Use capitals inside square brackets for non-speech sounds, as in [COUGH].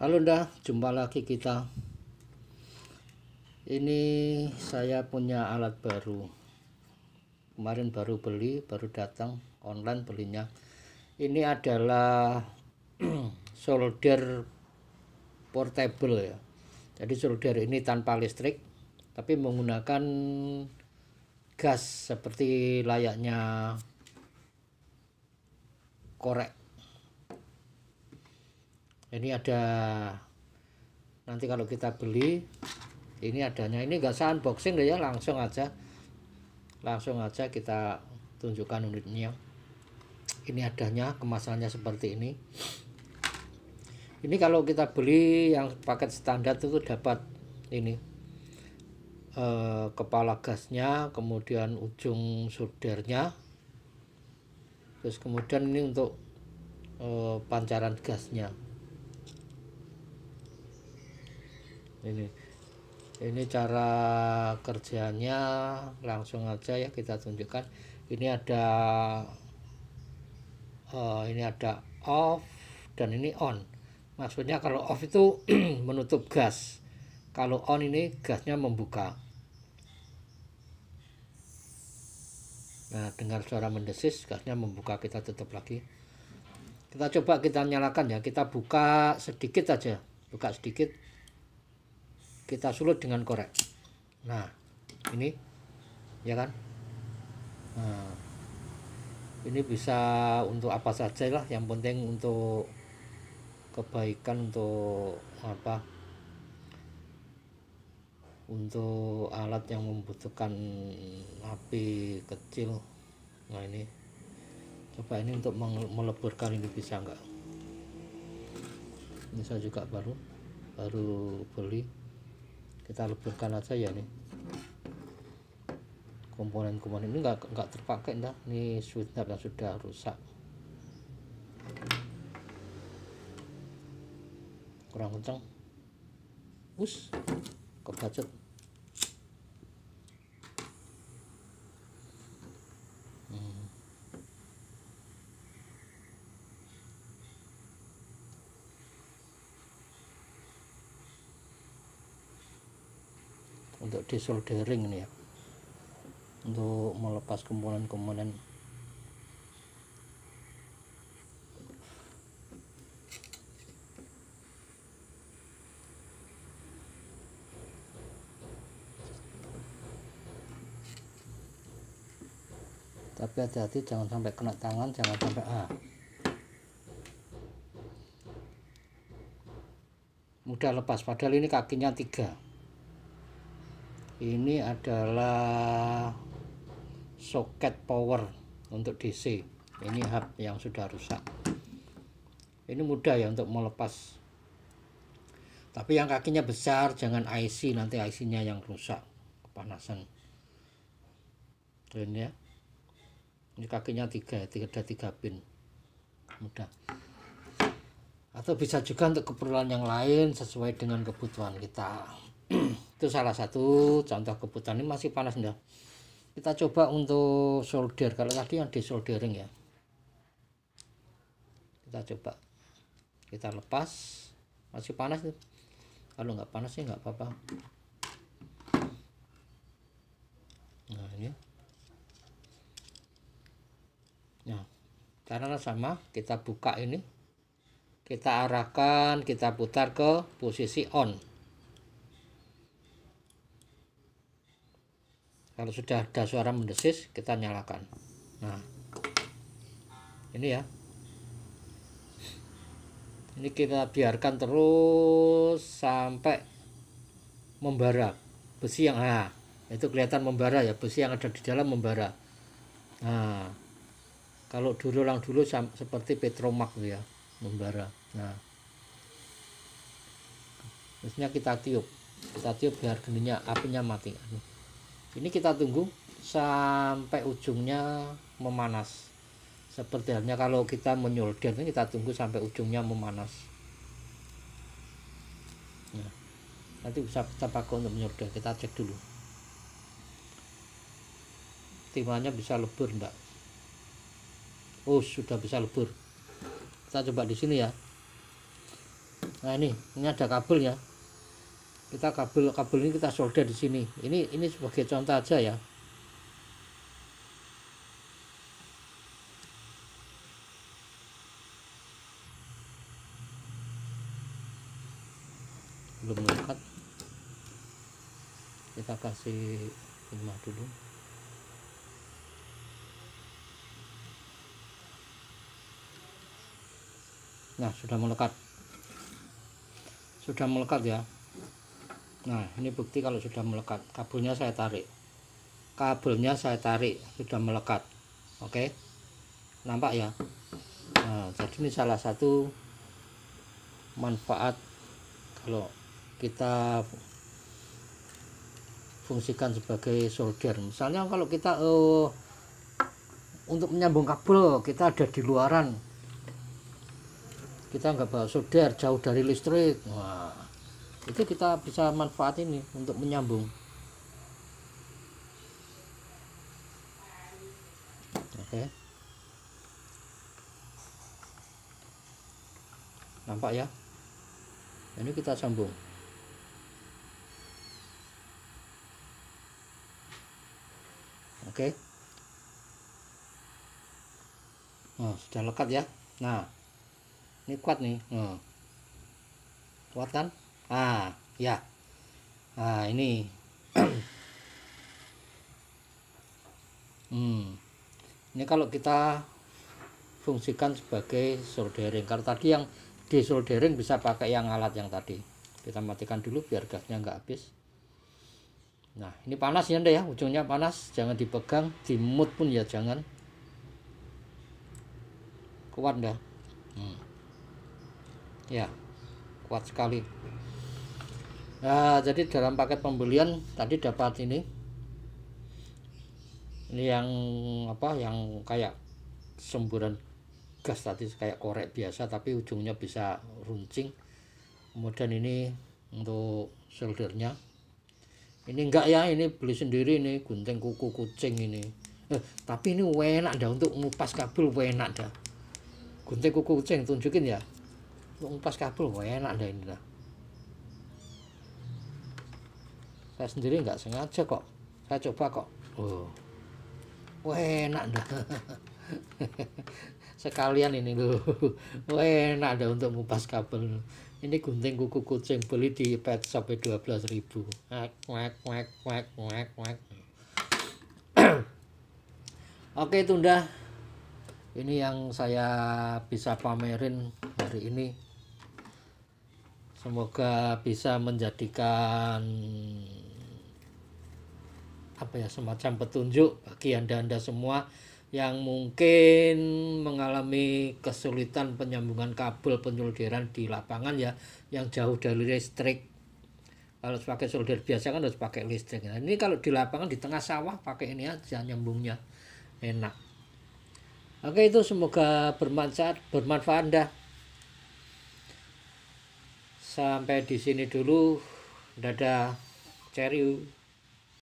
Halo Nda, jumpa lagi kita. Ini saya punya alat baru. Kemarin baru beli, baru datang online belinya. Ini adalah [CLEARS THROAT] solder portable ya. Jadi solder ini tanpa listrik tapi menggunakan gas seperti layaknya korek ini ada nanti kalau kita beli ini adanya ini enggak usah unboxing deh ya langsung aja langsung aja kita tunjukkan unitnya ini adanya kemasannya seperti ini ini kalau kita beli yang paket standar itu dapat ini eh, kepala gasnya kemudian ujung soldernya terus kemudian ini untuk eh, pancaran gasnya ini ini cara kerjanya langsung aja ya kita tunjukkan ini ada uh, ini ada off dan ini on maksudnya kalau off itu [CLEARS THROAT] menutup gas kalau on ini gasnya membuka nah dengar suara mendesis gasnya membuka kita tutup lagi kita coba kita nyalakan ya kita buka sedikit aja buka sedikit kita sulut dengan korek nah ini ya kan nah, ini bisa untuk apa saja lah yang penting untuk kebaikan untuk apa untuk alat yang membutuhkan api kecil nah ini coba ini untuk meleburkan ini bisa enggak ini saya juga baru baru beli kita leburkan aja ya nih komponen-komponen ini enggak enggak terpakai dah ini sudah yang sudah rusak kurang kencang us kebacet untuk desoldering ini ya untuk melepas komponen-komponen tapi hati-hati jangan sampai kena tangan jangan sampai ah mudah lepas padahal ini kakinya tiga ini adalah soket power untuk DC ini hub yang sudah rusak ini mudah ya untuk melepas tapi yang kakinya besar jangan IC nanti IC nya yang rusak kepanasan ini ya ini kakinya tiga, tiga ada tiga pin mudah atau bisa juga untuk keperluan yang lain sesuai dengan kebutuhan kita itu salah satu contoh kebutuhan ini masih panas enggak kita coba untuk solder kalau tadi yang disoldering ya kita coba kita lepas masih panas kalau nggak panas sih nggak apa-apa nah ini nah karena sama kita buka ini kita arahkan kita putar ke posisi on kalau sudah ada suara mendesis kita nyalakan nah ini ya ini kita biarkan terus sampai membara besi yang ah itu kelihatan membara ya besi yang ada di dalam membara nah kalau dulu lang dulu seperti petromak ya membara nah terusnya kita tiup kita tiup biar geninya apinya mati ini kita tunggu sampai ujungnya memanas seperti halnya kalau kita menyolder ini kita tunggu sampai ujungnya memanas nah, nanti bisa kita pakai untuk menyolder kita cek dulu timahnya bisa lebur enggak oh sudah bisa lebur kita coba di sini ya nah ini ini ada kabel ya kita kabel kabel ini kita solder di sini ini ini sebagai contoh aja ya belum melekat kita kasih lima dulu nah sudah melekat sudah melekat ya nah ini bukti kalau sudah melekat kabelnya saya tarik kabelnya saya tarik sudah melekat oke okay? nampak ya nah, jadi ini salah satu manfaat kalau kita fungsikan sebagai solder misalnya kalau kita oh, untuk menyambung kabel kita ada di luaran kita nggak bawa solder jauh dari listrik wah itu kita bisa manfaat ini untuk menyambung oke nampak ya ini kita sambung oke okay. nah, sudah lekat ya nah ini kuat nih nah. kuat kan ah ya ah ini hmm. ini kalau kita fungsikan sebagai soldering kalau tadi yang di soldering bisa pakai yang alat yang tadi kita matikan dulu biar gasnya nggak habis nah ini panas ya ya ujungnya panas jangan dipegang dimut pun ya jangan kuat dah hmm. ya kuat sekali Nah, jadi dalam paket pembelian tadi dapat ini. Ini yang apa? Yang kayak semburan gas tadi kayak korek biasa tapi ujungnya bisa runcing. Kemudian ini untuk soldernya. Ini enggak ya, ini beli sendiri ini gunting kuku kucing ini. Eh, tapi ini enak dah untuk ngupas kabel enak dah. Gunting kuku kucing tunjukin ya. Untuk ngupas kabel enak dah ini dah. saya sendiri nggak sengaja kok saya coba kok oh Wah, enak dah [LAUGHS] sekalian ini loh Wah, enak dah untuk ngupas kabel ini gunting kuku kucing beli di pet shop e belas ribu [CLEARS THROAT] oke tunda ini yang saya bisa pamerin hari ini semoga bisa menjadikan apa ya semacam petunjuk bagi anda-anda semua yang mungkin mengalami kesulitan penyambungan kabel penyolderan di lapangan ya yang jauh dari listrik kalau pakai solder biasa kan harus pakai listrik nah, ini kalau di lapangan di tengah sawah pakai ini aja nyambungnya enak oke itu semoga bermanfaat bermanfaat anda sampai di sini dulu dadah cherry